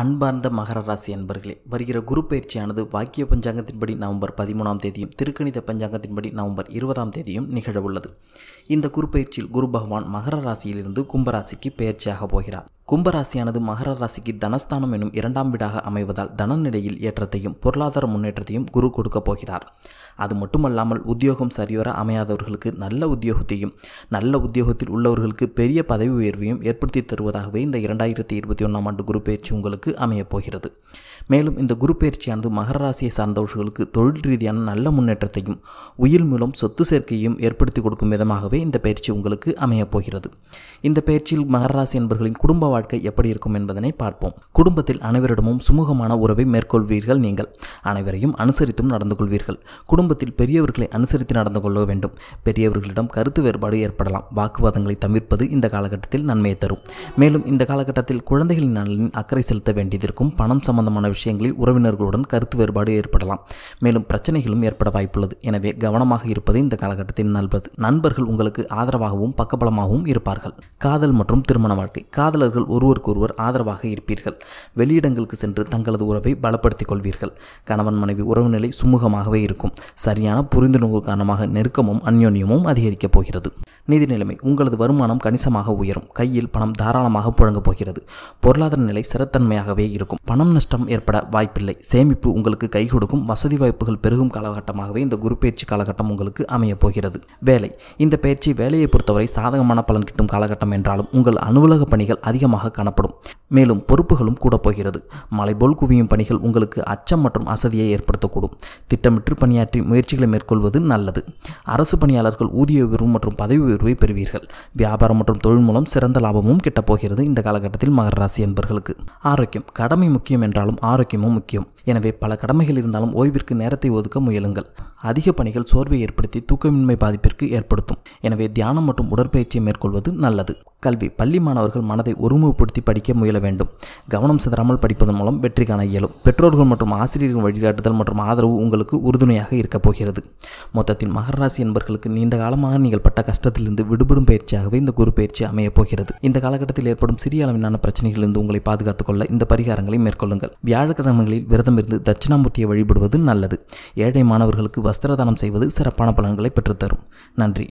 அன்பார்ந்த மகர ராசி அன்பர்களே வருகிற குரு பயிற்சியானது வாக்கிய பஞ்சாங்கத்தின்படி நவம்பர் பதிமூணாம் தேதியும் திருக்கணித பஞ்சாங்கத்தின்படி நவம்பர் இருபதாம் தேதியும் நிகழவுள்ளது இந்த குரு பயிற்சியில் குரு பகவான் மகர ராசியிலிருந்து கும்பராசிக்கு பயிற்சியாக போகிறார் கும்பராசியானது மகர ராசிக்கு தனஸ்தானம் எனும் இரண்டாம் வீடாக அமைவதால் தனநிலையில் ஏற்றத்தையும் பொருளாதார முன்னேற்றத்தையும் குரு கொடுக்கப் போகிறார் அது மட்டுமல்லாமல் உத்தியோகம் சரியோர அமையாதவர்களுக்கு நல்ல உத்தியோகத்தையும் நல்ல உத்தியோகத்தில் உள்ளவர்களுக்கு பெரிய பதவி உயர்வையும் ஏற்படுத்தி தருவதாகவே இந்த இரண்டாயிரத்தி இருபத்தி ஒன்றாம் ஆண்டு குரு பயிற்சி உங்களுக்கு அமையப் போகிறது மேலும் இந்த குரு பயிற்சியானது மகர ராசியை சார்ந்தவர்களுக்கு தொழில் ரீதியான நல்ல முன்னேற்றத்தையும் உயிர் மூலம் சொத்து சேர்க்கையும் ஏற்படுத்தி கொடுக்கும் விதமாகவே இந்த பயிற்சி உங்களுக்கு அமையப் போகிறது இந்த பயிற்சியில் மகர ராசி என்பர்களின் குடும்ப வாழ்க்கை எப்படி இருக்கும் என்பதனை பார்ப்போம் குடும்பத்தில் அனைவரிடமும் சுமூகமான உறவை மேற்கொள்வீர்கள் நீங்கள் அனைவரையும் அனுசரித்தும் நடந்து கொள்வீர்கள் குடும்பத்தில் பெரியவர்களை அனுசரித்து நடந்து கொள்ள வேண்டும் பெரியவர்களிடம் கருத்து வேறுபாடு ஏற்படலாம் வாக்குவாதங்களை தவிர்ப்பது இந்த காலகட்டத்தில் நன்மையை தரும் மேலும் இந்த காலகட்டத்தில் குழந்தைகளின் நலனில் அக்கறை செலுத்த வேண்டியதற்கும் பணம் சம்பந்தமான விஷயங்களில் உறவினர்களுடன் கருத்து வேறுபாடு ஏற்படலாம் மேலும் பிரச்சனைகளும் ஏற்பட வாய்ப்புள்ளது எனவே கவனமாக இருப்பது இந்த காலகட்டத்தில் நல்வது நண்பர்கள் உங்களுக்கு ஆதரவாகவும் பக்கபலமாகவும் இருப்பார்கள் காதல் மற்றும் திருமண வாழ்க்கை காதலர்கள் போல் ஒருவருக்கொருவர் ஆதரவாக இருப்பீர்கள் வெளியிடங்களுக்கு சென்று தங்களது உறவை பலப்படுத்திக் கொள்வீர்கள் கணவன் மனைவி உறவு நிலை சுமூகமாகவே இருக்கும் சரியான புரிந்துணர்வு காரணமாக நெருக்கமும் அந்யோன்யமும் அதிகரிக்கப் போகிறது நிதி நிலைமை உங்களது வருமானம் கணிசமாக உயரும் கையில் பணம் தாராளமாக புழங்கப் போகிறது பொருளாதார நிலை சிறத்தன்மையாகவே இருக்கும் பணம் நஷ்டம் ஏற்பட வாய்ப்பில்லை சேமிப்பு உங்களுக்கு கை கொடுக்கும் வசதி வாய்ப்புகள் பெருகும் காலகட்டமாகவே இந்த குரு காலகட்டம் உங்களுக்கு அமையப் போகிறது வேலை இந்த பயிற்சி வேலையை பொறுத்தவரை சாதகமான பலன் கிட்டும் காலகட்டம் என்றாலும் உங்கள் அலுவலக பணிகள் அதிகமாக அதிகமாக காணப்படும் மேலும் பொறுப்புகளும் கூட போகிறது மலைபோல் குவியும் பணிகள் உங்களுக்கு அச்சம் மற்றும் அசதியை ஏற்படுத்தக்கூடும் திட்டமிட்டு பணியாற்றி முயற்சிகளை மேற்கொள்வது நல்லது அரசு பணியாளர்கள் ஊதிய உயர்வு மற்றும் பதவி உயர்வை பெறுவீர்கள் வியாபாரம் மற்றும் தொழில் மூலம் சிறந்த லாபமும் கிட்டப்போகிறது இந்த காலகட்டத்தில் மகர ராசி என்பர்களுக்கு ஆரோக்கியம் கடமை முக்கியம் என்றாலும் ஆரோக்கியமும் முக்கியம் எனவே பல கடமைகள் இருந்தாலும் ஓய்விற்கு நேரத்தை ஒதுக்க முயலுங்கள் அதிக பணிகள் சோர்வை ஏற்படுத்தி தூக்கமின்மை பாதிப்பிற்கு ஏற்படுத்தும் எனவே தியானம் மற்றும் உடற்பயிற்சியை மேற்கொள்வது நல்லது கல்வி பள்ளி மாணவர்கள் மனதை ஒருமுகப்படுத்தி படிக்க முயல வேண்டும் கவனம் சிதறாமல் படிப்பதன் மூலம் வெற்றி காண இயலும் பெற்றோர்கள் மற்றும் ஆசிரியர்கள் வழிகாட்டுதல் மற்றும் ஆதரவு உங்களுக்கு உறுதுணையாக இருக்கப் போகிறது மொத்தத்தில் மகராசி என்பர்களுக்கு நீண்ட காலமாக நீங்கள் பட்ட கஷ்டத்திலிருந்து விடுபடும் பயிற்சியாகவே இந்த குரு பயிற்சி அமையப் போகிறது இந்த காலகட்டத்தில் ஏற்படும் சிறிய அளவிலான பிரச்சனைகளிலிருந்து உங்களை பாதுகாத்துக் கொள்ள இந்த பரிகாரங்களை மேற்கொள்ளுங்கள் வியாழக்கிழமைகளில் விரதம் இருந்து தட்சிணாமூர்த்தியை வழிபடுவது நல்லது ஏழை மாணவர்களுக்கு வஸ்திரதானம் செய்வது சிறப்பான பலன்களை பெற்றுத்தரும் நன்றி